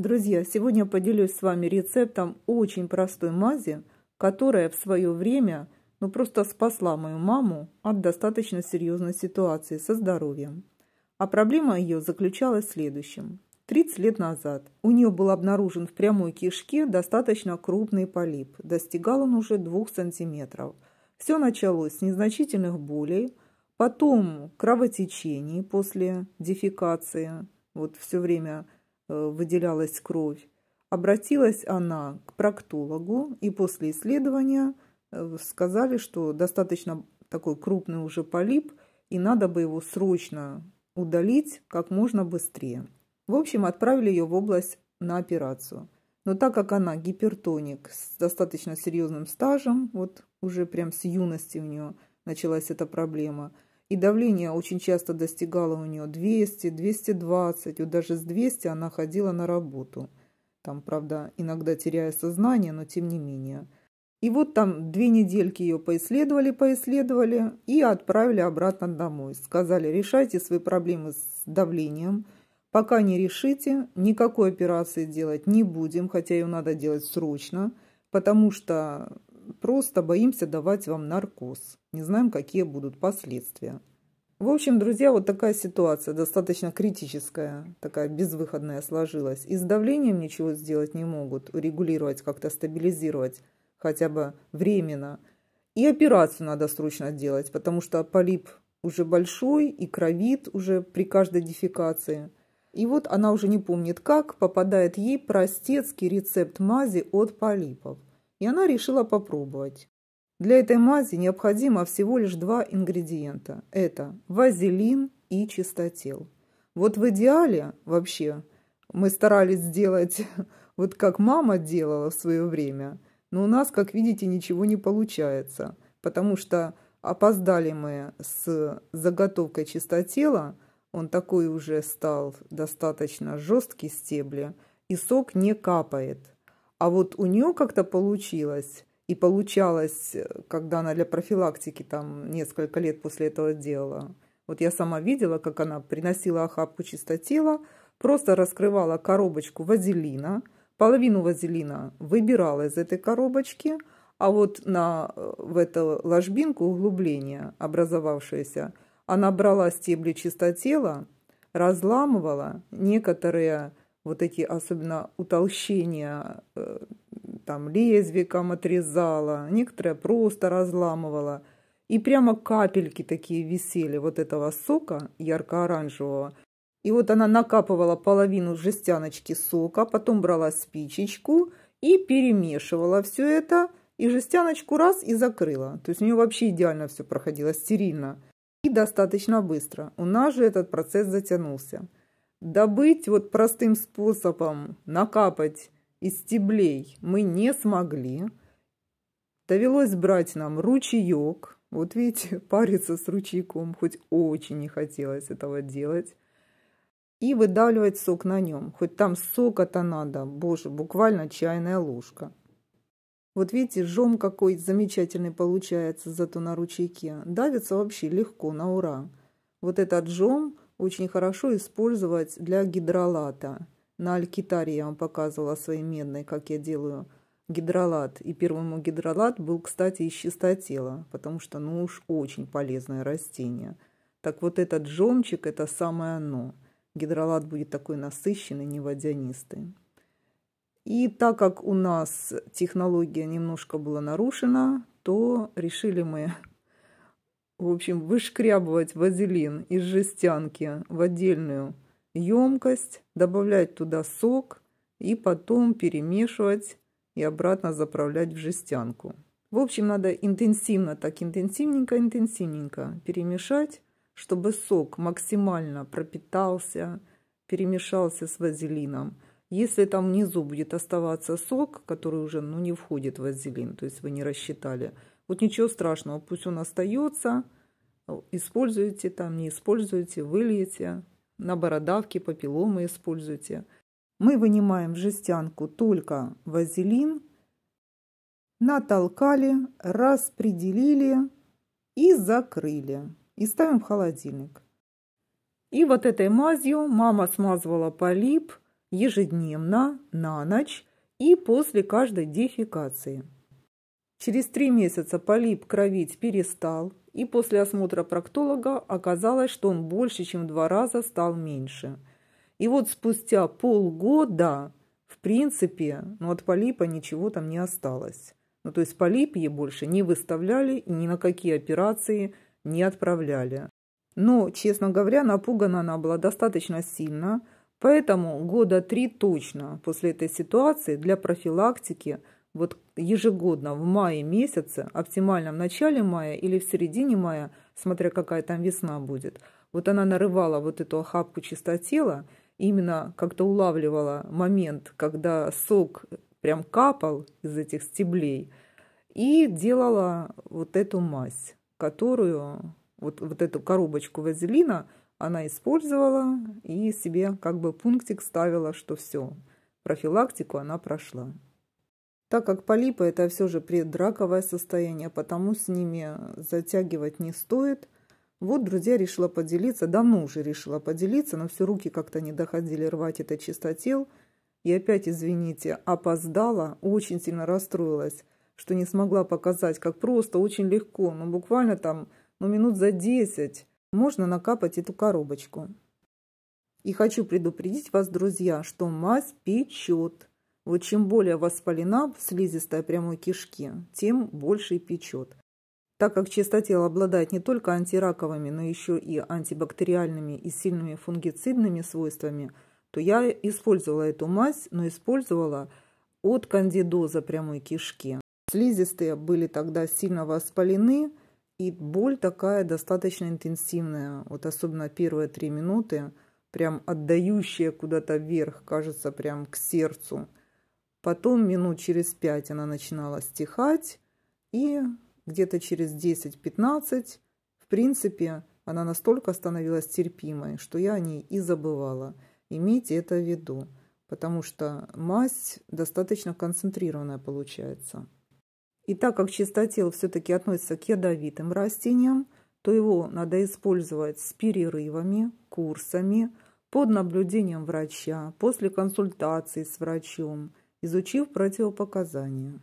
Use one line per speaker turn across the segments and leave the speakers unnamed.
Друзья, сегодня поделюсь с вами рецептом очень простой мази, которая в свое время ну, просто спасла мою маму от достаточно серьезной ситуации со здоровьем. А проблема ее заключалась в следующем. 30 лет назад у нее был обнаружен в прямой кишке достаточно крупный полип. Достигал он уже 2 сантиметров. Все началось с незначительных болей, потом кровотечений после дефекации. Вот все время Э, выделялась кровь. Обратилась она к проктологу, и после исследования э, сказали, что достаточно такой крупный уже полип, и надо бы его срочно удалить как можно быстрее. В общем, отправили ее в область на операцию. Но так как она гипертоник с достаточно серьезным стажем, вот уже прям с юности у нее началась эта проблема – и давление очень часто достигало у нее 200, 220. Вот даже с 200 она ходила на работу. Там, правда, иногда теряя сознание, но тем не менее. И вот там две недельки ее поисследовали, поисследовали и отправили обратно домой. Сказали, решайте свои проблемы с давлением. Пока не решите, никакой операции делать не будем, хотя ее надо делать срочно, потому что Просто боимся давать вам наркоз. Не знаем, какие будут последствия. В общем, друзья, вот такая ситуация, достаточно критическая, такая безвыходная сложилась. И с давлением ничего сделать не могут, урегулировать, как-то стабилизировать, хотя бы временно. И операцию надо срочно делать, потому что полип уже большой и кровит уже при каждой дефекации. И вот она уже не помнит как, попадает ей простецкий рецепт мази от полипов и она решила попробовать. Для этой мази необходимо всего лишь два ингредиента. Это вазелин и чистотел. Вот в идеале вообще мы старались сделать вот как мама делала в свое время, но у нас, как видите, ничего не получается, потому что опоздали мы с заготовкой чистотела, он такой уже стал достаточно жесткий стебли, и сок не капает. А вот у нее как-то получилось, и получалось, э, когда она для профилактики там несколько лет после этого делала. Вот я сама видела, как она приносила охапку чистотела, просто раскрывала коробочку вазелина, половину вазелина выбирала из этой коробочки, а вот на, э, в эту ложбинку углубление образовавшееся, она брала стебли чистотела, разламывала, некоторые вот эти особенно утолщения, э, там лезвиком отрезала, некоторые просто разламывала. И прямо капельки такие висели вот этого сока ярко-оранжевого. И вот она накапывала половину жестяночки сока, потом брала спичечку и перемешивала все это. И жестяночку раз и закрыла. То есть у нее вообще идеально все проходило, стерильно. И достаточно быстро. У нас же этот процесс затянулся. Добыть вот простым способом, накапать из стеблей мы не смогли. Довелось брать нам ручеек. Вот видите, париться с ручейком, хоть очень не хотелось этого делать. И выдавливать сок на нем. Хоть там сока-то надо, боже, буквально чайная ложка. Вот видите, жом какой замечательный получается зато на ручейке. Давится вообще легко, на ура. Вот этот жом очень хорошо использовать для гидролата. На алькитаре я вам показывала своей медной, как я делаю гидролат. И первому гидролат был, кстати, из чистотела, потому что, ну уж, очень полезное растение. Так вот этот жемчик – это самое оно. Гидролат будет такой насыщенный, не водянистый. И так как у нас технология немножко была нарушена, то решили мы в общем, вышкрябывать вазелин из жестянки в отдельную емкость, добавлять туда сок и потом перемешивать и обратно заправлять в жестянку. В общем, надо интенсивно, так интенсивненько, интенсивненько перемешать, чтобы сок максимально пропитался, перемешался с вазелином. Если там внизу будет оставаться сок, который уже ну, не входит в вазелин, то есть вы не рассчитали, вот ничего страшного, пусть он остается, используйте там, не используйте, выльете, на бородавки, папилломы используйте. Мы вынимаем в жестянку только вазелин, натолкали, распределили и закрыли. И ставим в холодильник. И вот этой мазью мама смазывала полип ежедневно, на ночь и после каждой дефекации. Через три месяца полип кровить перестал, и после осмотра проктолога оказалось, что он больше, чем в два раза стал меньше. И вот спустя полгода, в принципе, ну от полипа ничего там не осталось. Ну то есть полип ей больше не выставляли и ни на какие операции не отправляли. Но, честно говоря, напугана она была достаточно сильно, поэтому года три точно после этой ситуации для профилактики – вот ежегодно в мае месяце, оптимальном начале мая или в середине мая, смотря какая там весна будет, вот она нарывала вот эту охапку чистотела, именно как-то улавливала момент, когда сок прям капал из этих стеблей, и делала вот эту мазь, которую, вот, вот эту коробочку вазелина она использовала и себе как бы пунктик ставила, что все, профилактику она прошла. Так как полипы это все же предраковое состояние, потому с ними затягивать не стоит. Вот, друзья, решила поделиться, давно ну уже решила поделиться, но все руки как-то не доходили рвать это чистотел. И опять, извините, опоздала, очень сильно расстроилась, что не смогла показать, как просто, очень легко, ну буквально там, ну минут за десять можно накапать эту коробочку. И хочу предупредить вас, друзья, что мазь печет. Вот чем более воспалена слизистая прямой кишки, тем больше и печет. Так как чистотел обладает не только антираковыми, но еще и антибактериальными и сильными фунгицидными свойствами, то я использовала эту мазь, но использовала от кандидоза прямой кишки. Слизистые были тогда сильно воспалены, и боль такая достаточно интенсивная, вот особенно первые три минуты, прям отдающая куда-то вверх, кажется, прям к сердцу – Потом минут через пять она начинала стихать, и где-то через 10-15, в принципе, она настолько становилась терпимой, что я о ней и забывала. Имейте это в виду, потому что мазь достаточно концентрированная получается. И так как чистотел все-таки относится к ядовитым растениям, то его надо использовать с перерывами, курсами, под наблюдением врача, после консультации с врачом – изучив противопоказания.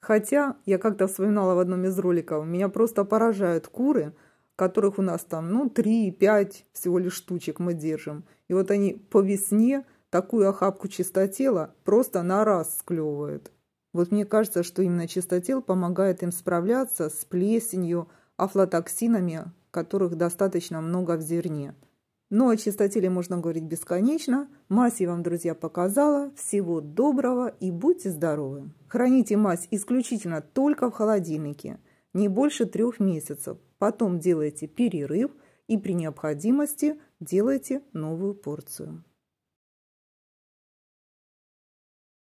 Хотя, я как-то вспоминала в одном из роликов, меня просто поражают куры, которых у нас там, ну, 3-5 всего лишь штучек мы держим. И вот они по весне такую охапку чистотела просто на раз склевывают. Вот мне кажется, что именно чистотел помогает им справляться с плесенью, афлотоксинами, которых достаточно много в зерне. Но ну, о чистотеле можно говорить бесконечно. Мазь я вам, друзья, показала. Всего доброго и будьте здоровы. Храните мазь исключительно только в холодильнике, не больше трех месяцев. Потом делайте перерыв и при необходимости делайте новую порцию.